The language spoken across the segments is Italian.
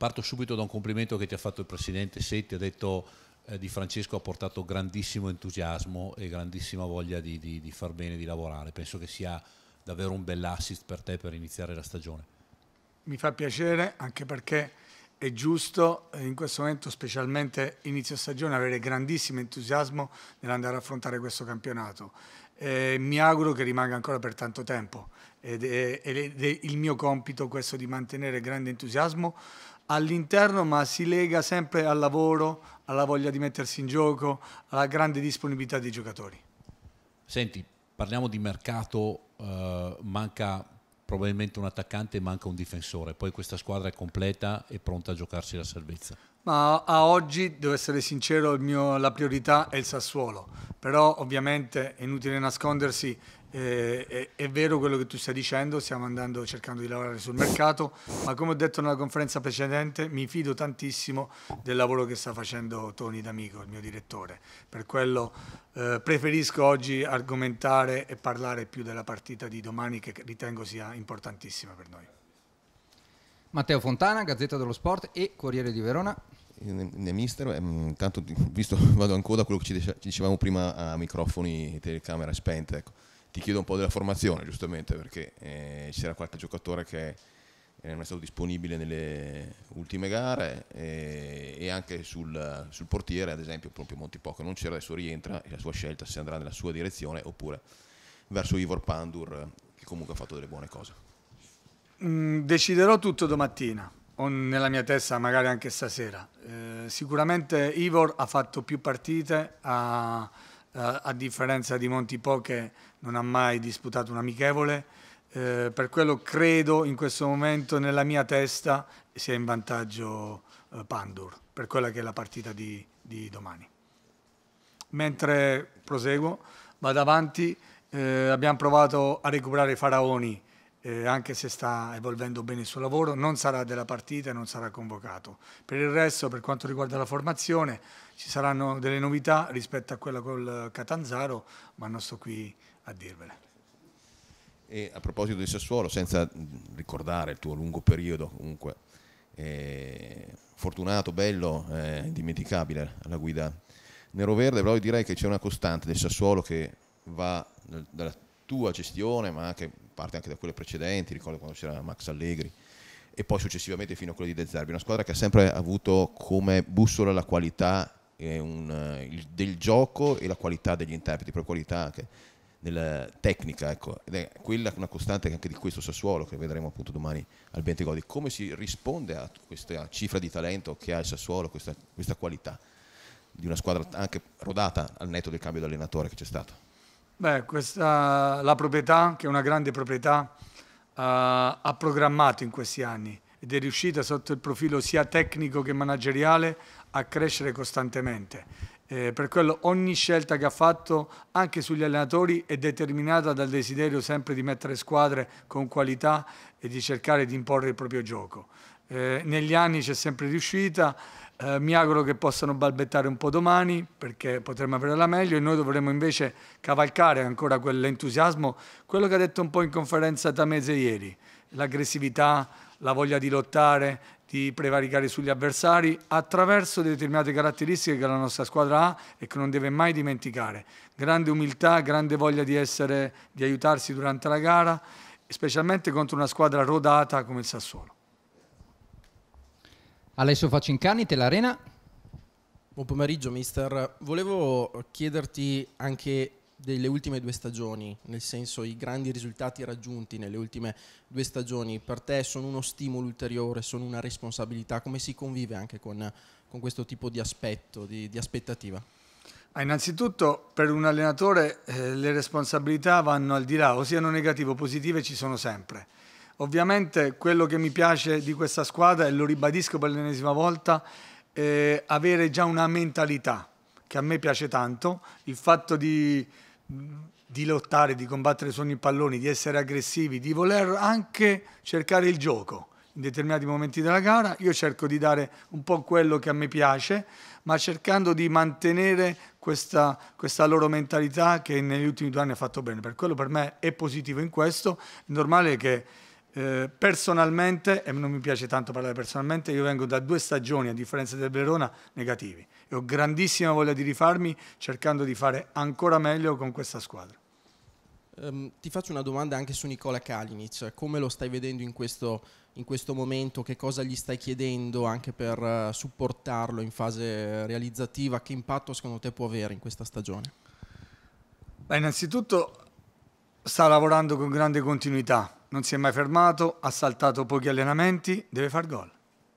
Parto subito da un complimento che ti ha fatto il Presidente Setti, ha detto eh, Di Francesco ha portato grandissimo entusiasmo e grandissima voglia di, di, di far bene, di lavorare. Penso che sia davvero un bell'assist per te per iniziare la stagione. Mi fa piacere anche perché è giusto eh, in questo momento, specialmente inizio stagione, avere grandissimo entusiasmo nell'andare a affrontare questo campionato. Eh, mi auguro che rimanga ancora per tanto tempo ed è, ed è, il mio compito questo di mantenere grande entusiasmo all'interno, ma si lega sempre al lavoro, alla voglia di mettersi in gioco, alla grande disponibilità dei giocatori. Senti, parliamo di mercato, eh, manca probabilmente un attaccante e manca un difensore, poi questa squadra è completa e pronta a giocarsi la salvezza. Ma a oggi, devo essere sincero, mio, la priorità è il Sassuolo, però ovviamente è inutile nascondersi, eh, è, è, vero quello che tu stai dicendo, stiamo andando cercando di lavorare sul mercato, ma come ho detto nella conferenza precedente, mi fido tantissimo del lavoro che sta facendo Tony D'Amico, il mio direttore. Per quello eh, preferisco oggi argomentare e parlare più della partita di domani che ritengo sia importantissima per noi. Matteo Fontana, Gazzetta dello Sport e Corriere di Verona né mister, eh, intanto visto vado ancora a quello che ci dicevamo prima a microfoni e telecamera spente. Ecco ti chiedo un po' della formazione, giustamente, perché eh, c'era qualche giocatore che non è stato disponibile nelle ultime gare e, e anche sul, sul, portiere, ad esempio, proprio Montipocco non c'era, adesso rientra e la sua scelta se andrà nella sua direzione oppure verso Ivor Pandur, che comunque ha fatto delle buone cose. Mm, deciderò tutto domattina o nella mia testa magari anche stasera. Eh, sicuramente Ivor ha fatto più partite, ha eh, a differenza di Montipò che non ha mai disputato un amichevole. Eh, per quello credo in questo momento nella mia testa sia in vantaggio eh, Pandur per quella che è la partita di, di domani. Mentre proseguo, vado avanti, eh, abbiamo provato a recuperare i faraoni eh, anche se sta evolvendo bene il suo lavoro, non sarà della partita e non sarà convocato. Per il resto, per quanto riguarda la formazione, ci saranno delle novità rispetto a quella col Catanzaro, ma non sto qui a dirvele. E a proposito di Sassuolo, senza ricordare il tuo lungo periodo comunque eh, fortunato, bello, eh, indimenticabile alla guida nero-verde, però io direi che c'è una costante del Sassuolo che va dalla tua gestione, ma anche parte anche da quelle precedenti, ricordo quando c'era Max Allegri e poi successivamente fino a quella di De Zerbi, una squadra che ha sempre avuto come bussola la qualità un, eh, il, del gioco e la qualità degli interpreti, proprio qualità anche della tecnica, ecco. ed è quella una costante anche di questo Sassuolo che vedremo appunto domani al Bentegodi, come si risponde a questa cifra di talento che ha il Sassuolo, questa, questa qualità di una squadra anche rodata al netto del cambio di allenatore che c'è stato. Beh, questa, la proprietà, che è una grande proprietà, uh, ha programmato in questi anni ed è riuscita sotto il profilo sia tecnico che manageriale a crescere costantemente. Eh, per quello ogni scelta che ha fatto anche sugli allenatori è determinata dal desiderio sempre di mettere squadre con qualità e di cercare di imporre il proprio gioco eh, negli anni c'è sempre riuscita, eh, mi auguro che possano balbettare un po' domani perché potremmo averla meglio e noi dovremo invece cavalcare ancora quell'entusiasmo, quello che ha detto un po' in conferenza Tamese ieri, l'aggressività, la voglia di lottare, di prevaricare sugli avversari attraverso determinate caratteristiche che la nostra squadra ha e che non deve mai dimenticare. Grande umiltà, grande voglia di, essere, di aiutarsi durante la gara, specialmente contro una squadra rodata come il Sassuolo. Alessio Facincani, Telarena. Buon pomeriggio mister, volevo chiederti anche delle ultime due stagioni, nel senso i grandi risultati raggiunti nelle ultime due stagioni, per te sono uno stimolo ulteriore, sono una responsabilità, come si convive anche con, con questo tipo di aspetto, di, di aspettativa? Ah, innanzitutto per un allenatore eh, le responsabilità vanno al di là, o siano negative o positive ci sono sempre. Ovviamente quello che mi piace di questa squadra, e lo ribadisco per l'ennesima volta, è avere già una mentalità che a me piace tanto, il fatto di, di lottare, di combattere su ogni pallone, di essere aggressivi, di voler anche cercare il gioco in determinati momenti della gara, io cerco di dare un po' quello che a me piace, ma cercando di mantenere questa, questa, loro mentalità che negli ultimi due anni ha fatto bene. Per quello per me è positivo in questo, è normale che eh, personalmente, e non mi piace tanto parlare personalmente, io vengo da due stagioni, a differenza del Verona, negativi. E ho grandissima voglia di rifarmi cercando di fare ancora meglio con questa squadra. Um, ti faccio una domanda anche su Nicola Kalinic, come lo stai vedendo in questo, in questo momento, che cosa gli stai chiedendo anche per eh, supportarlo in fase realizzativa, che impatto secondo te può avere in questa stagione? Beh, innanzitutto sta lavorando con grande continuità, non si è mai fermato, ha saltato pochi allenamenti, deve far gol.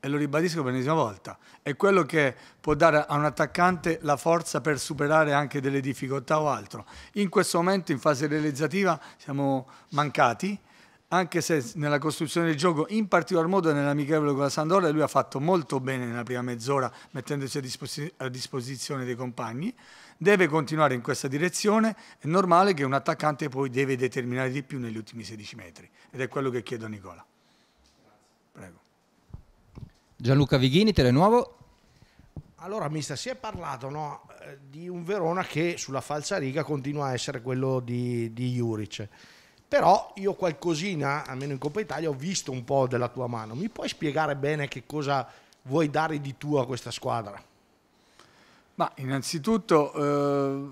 E lo ribadisco per l'ennesima volta. È quello che può dare a un attaccante la forza per superare anche delle difficoltà o altro. In questo momento, in fase realizzativa, siamo mancati, anche se nella costruzione del gioco, in particolar modo nell'amichevole con la Sandoria, lui ha fatto molto bene nella prima mezz'ora mettendosi a, disposiz a disposizione dei compagni deve continuare in questa direzione, è normale che un attaccante poi deve determinare di più negli ultimi 16 metri ed è quello che chiedo a Nicola. Prego. Gianluca Vighini, Telenuovo. Allora, Mista, si è parlato no, eh, di un Verona che sulla falsa riga continua a essere quello di, di Juric. Però io qualcosina, almeno in Coppa Italia, ho visto un po' della tua mano. Mi puoi spiegare bene che cosa vuoi dare di tu a questa squadra? Ma innanzitutto, eh,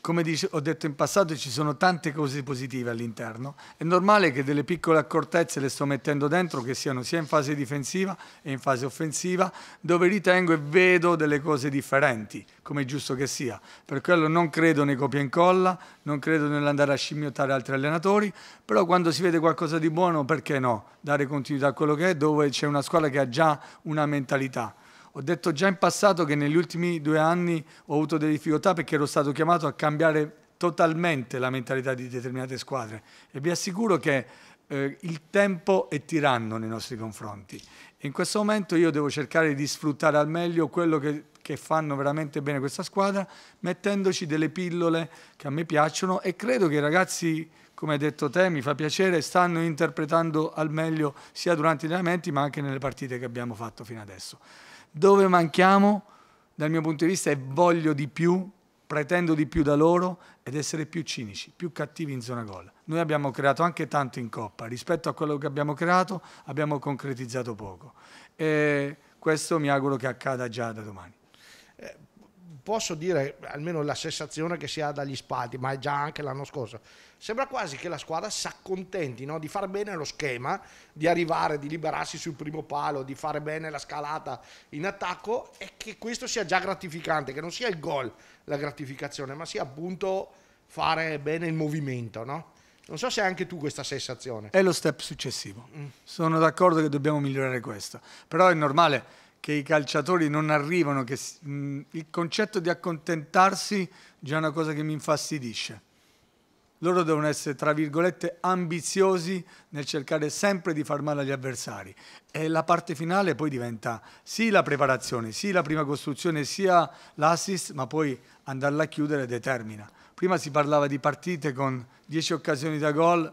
come dice, ho detto in passato, ci sono tante cose positive all'interno. È normale che delle piccole accortezze le sto mettendo dentro, che siano sia in fase difensiva che in fase offensiva, dove ritengo e vedo delle cose differenti, come è giusto che sia. Per quello non credo nei copia e incolla, non credo nell'andare a scimmiottare altri allenatori, però quando si vede qualcosa di buono, perché no? Dare continuità a quello che è, dove c'è una squadra che ha già una mentalità ho detto già in passato che negli ultimi due anni ho avuto delle difficoltà perché ero stato chiamato a cambiare totalmente la mentalità di determinate squadre e vi assicuro che eh, il tempo è tiranno nei nostri confronti. In questo momento io devo cercare di sfruttare al meglio quello che, che fanno veramente bene questa squadra, mettendoci delle pillole che a me piacciono e credo che i ragazzi come hai detto te, mi fa piacere, stanno interpretando al meglio sia durante gli allenamenti ma anche nelle partite che abbiamo fatto fino adesso. Dove manchiamo, dal mio punto di vista, è voglio di più, pretendo di più da loro ed essere più cinici, più cattivi in zona gol. Noi abbiamo creato anche tanto in Coppa, rispetto a quello che abbiamo creato abbiamo concretizzato poco. E questo mi auguro che accada già da domani posso dire almeno la sensazione che si ha dagli spalti, ma è già anche l'anno scorso. Sembra quasi che la squadra si accontenti no? di far bene lo schema, di arrivare, di liberarsi sul primo palo, di fare bene la scalata in attacco e che questo sia già gratificante, che non sia il gol la gratificazione, ma sia appunto fare bene il movimento, no? Non so se hai anche tu questa sensazione. È lo step successivo. Mm. Sono d'accordo che dobbiamo migliorare questo, però è normale che i calciatori non arrivano, che mh, mm, il concetto di accontentarsi già è una cosa che mi infastidisce. Loro devono essere, tra virgolette, ambiziosi nel cercare sempre di far male agli avversari. E la parte finale poi diventa sì la preparazione, sì la prima costruzione, sia l'assist, ma poi andarla a chiudere determina. Prima si parlava di partite con 10 occasioni da gol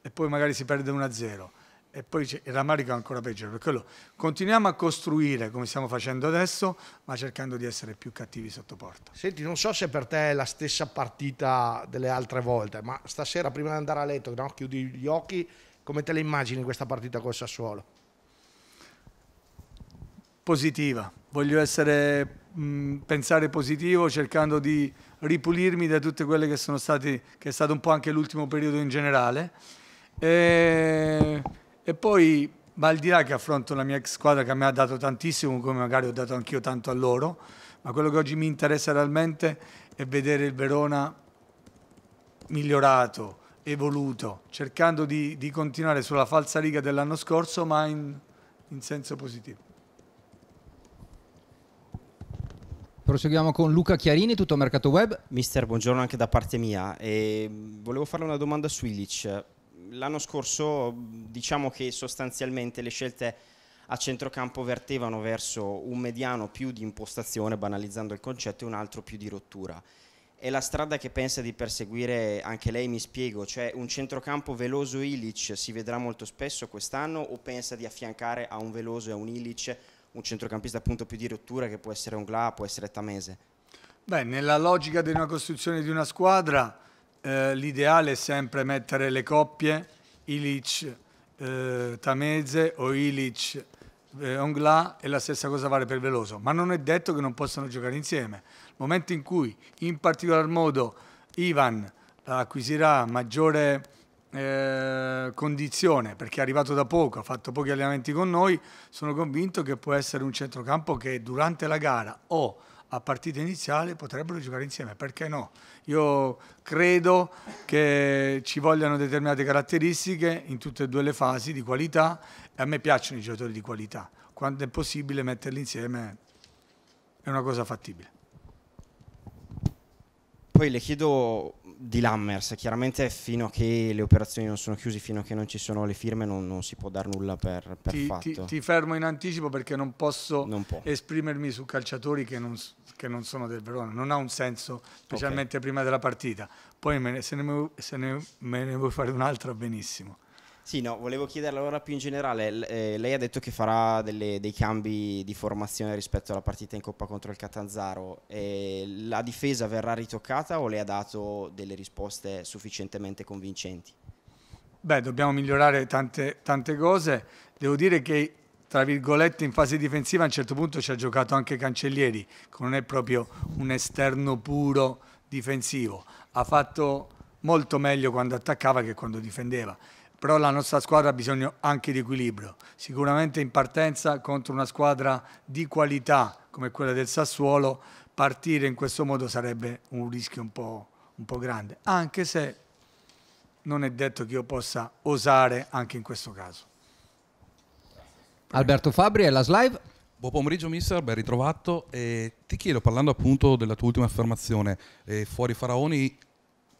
e poi magari si perde 1-0 e poi il rammarico è ancora peggio per quello continuiamo a costruire come stiamo facendo adesso, ma cercando di essere più cattivi sotto porta. Senti, non so se per te è la stessa partita delle altre volte, ma stasera prima di andare a letto, no? chiudi gli occhi, come te le immagini questa partita col Sassuolo? Positiva, voglio essere, mh, pensare positivo cercando di ripulirmi da tutte quelle che sono state, che è stato un po' anche l'ultimo periodo in generale. E e poi, ma al di là che affronto la mia ex squadra che a me ha dato tantissimo, come magari ho dato anch'io tanto a loro, ma quello che oggi mi interessa realmente è vedere il Verona migliorato, evoluto, cercando di, di continuare sulla falsa riga dell'anno scorso, ma in, in senso positivo. Proseguiamo con Luca Chiarini, tutto Mercato Web. Mister, buongiorno anche da parte mia. E mm, volevo fare una domanda su Illich l'anno scorso diciamo che sostanzialmente le scelte a centrocampo vertevano verso un mediano più di impostazione, banalizzando il concetto, e un altro più di rottura. È la strada che pensa di perseguire anche lei, mi spiego, cioè un centrocampo veloso Ilic si vedrà molto spesso quest'anno o pensa di affiancare a un veloso e a un Ilic un centrocampista appunto più di rottura che può essere un Gla, può essere Tamese? Beh, nella logica di una costruzione di una squadra eh, l'ideale è sempre mettere le coppie Ilic eh, Tameze o Ilic eh, Ongla e la stessa cosa vale per Veloso, ma non è detto che non possano giocare insieme. Nel momento in cui in particolar modo Ivan acquisirà maggiore eh, condizione perché è arrivato da poco, ha fatto pochi allenamenti con noi, sono convinto che può essere un centrocampo che durante la gara o a partita iniziale potrebbero giocare insieme, perché no? Io credo che ci vogliano determinate caratteristiche in tutte e due le fasi di qualità e a me piacciono i giocatori di qualità. Quando è possibile metterli insieme è una cosa fattibile poi le chiedo di Lammers, chiaramente fino a che le operazioni non sono chiuse, fino a che non ci sono le firme, non, non si può dare nulla per, per ti, fatto. Ti, ti, fermo in anticipo perché non posso non esprimermi su calciatori che non, che non, sono del Verona, non ha un senso, specialmente okay. prima della partita. Poi me ne, se, ne, se ne, me ne vuoi fare un'altra, benissimo. Sì, no, volevo chiederle ora più in generale, l- eh, lei ha detto che farà delle, dei cambi di formazione rispetto alla partita in Coppa contro il Catanzaro, eh, la difesa verrà ritoccata o le ha dato delle risposte sufficientemente convincenti? Beh, dobbiamo migliorare tante, tante cose, devo dire che tra virgolette in fase difensiva a un certo punto ci ha giocato anche Cancellieri, che non è proprio un esterno puro difensivo, ha fatto molto meglio quando attaccava che quando difendeva però la nostra squadra ha bisogno anche di equilibrio. Sicuramente in partenza contro una squadra di qualità come quella del Sassuolo, partire in questo modo sarebbe un rischio un po', un po grande, anche se non è detto che io possa osare anche in questo caso. Alberto Fabri e la slide. Buon pomeriggio mister, ben ritrovato. Eh, ti chiedo, parlando appunto della tua ultima affermazione, eh, fuori Faraoni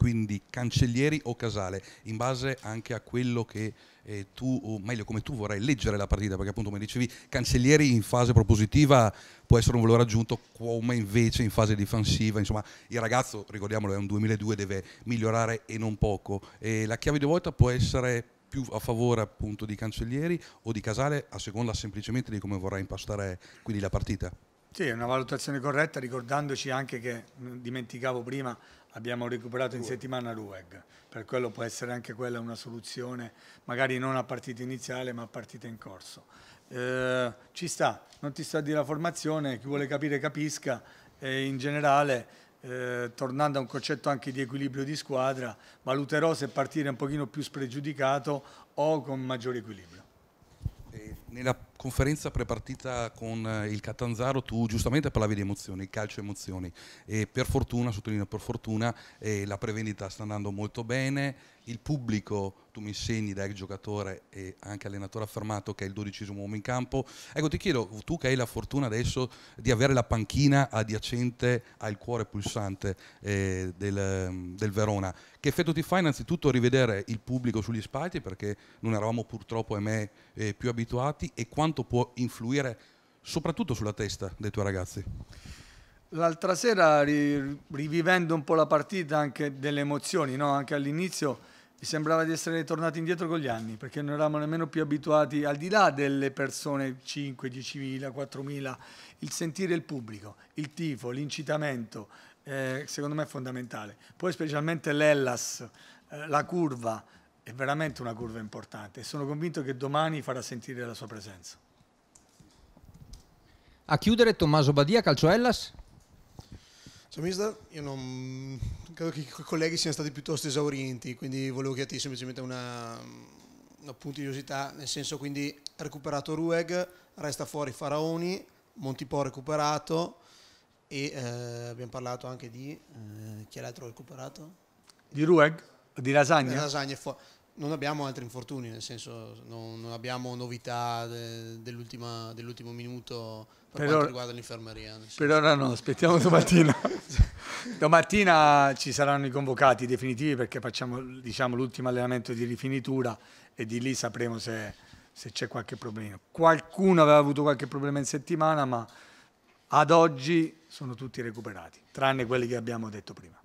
quindi cancellieri o casale, in base anche a quello che eh, tu, o meglio come tu vorrai leggere la partita, perché appunto come dicevi, cancellieri in fase propositiva può essere un valore aggiunto, come invece in fase difensiva, insomma il ragazzo, ricordiamolo, è un 2002, deve migliorare e non poco, e la chiave di volta può essere più a favore appunto di cancellieri o di casale, a seconda semplicemente di come vorrai impastare quindi la partita. Sì, è una valutazione corretta, ricordandoci anche che, mm, dimenticavo prima, abbiamo recuperato in settimana Rueg, per quello può essere anche quella una soluzione, magari non a partita iniziale ma a partita in corso. Eh, ci sta, non ti sto a dire la formazione, chi vuole capire capisca e in generale eh, tornando a un concetto anche di equilibrio di squadra valuterò se partire un pochino più spregiudicato o con maggiore equilibrio. Eh, nella conferenza prepartita con eh, il Catanzaro tu giustamente parlavi di emozioni, calcio emozioni e per fortuna, sottolineo per fortuna, eh, la prevendita sta andando molto bene, il pubblico, tu mi insegni da ex giocatore e anche allenatore affermato che è il dodicesimo uomo in campo, ecco ti chiedo, tu che hai la fortuna adesso di avere la panchina adiacente al cuore pulsante eh, del, del Verona, che effetto ti fa innanzitutto rivedere il pubblico sugli spalti perché non eravamo purtroppo ahimè eh, più abituati e quando quanto può influire soprattutto sulla testa dei tuoi ragazzi? L'altra sera, rivivendo un po' la partita, anche delle emozioni, no? anche all'inizio, mi sembrava di essere tornati indietro con gli anni, perché non eravamo nemmeno più abituati, al di là delle persone 5, 10.000, 4.000, il sentire il pubblico, il tifo, l'incitamento, eh, secondo me è fondamentale. Poi specialmente l'Ellas, eh, la curva, è veramente una curva importante e sono convinto che domani farà sentire la sua presenza. A chiudere Tommaso Badia, Calcio Calcioellas. Ciao mister, io non credo che i colleghi siano stati piuttosto esaurienti, quindi volevo chiederti semplicemente una, una puntigliosità, nel senso quindi recuperato Rueg, resta fuori Faraoni, Montipò recuperato e eh, abbiamo parlato anche di... Eh, chi è l'altro recuperato? Di Rueg? Di lasagne? Di lasagna non abbiamo altri infortuni, nel senso non, non abbiamo novità de, dell'ultimo minuto per, per quanto or- riguarda l'infermeria. Per ora no, aspettiamo domattina. domattina ci saranno i convocati definitivi perché facciamo diciamo, l'ultimo allenamento di rifinitura e di lì sapremo se, se c'è qualche problema. Qualcuno aveva avuto qualche problema in settimana, ma ad oggi sono tutti recuperati, tranne quelli che abbiamo detto prima.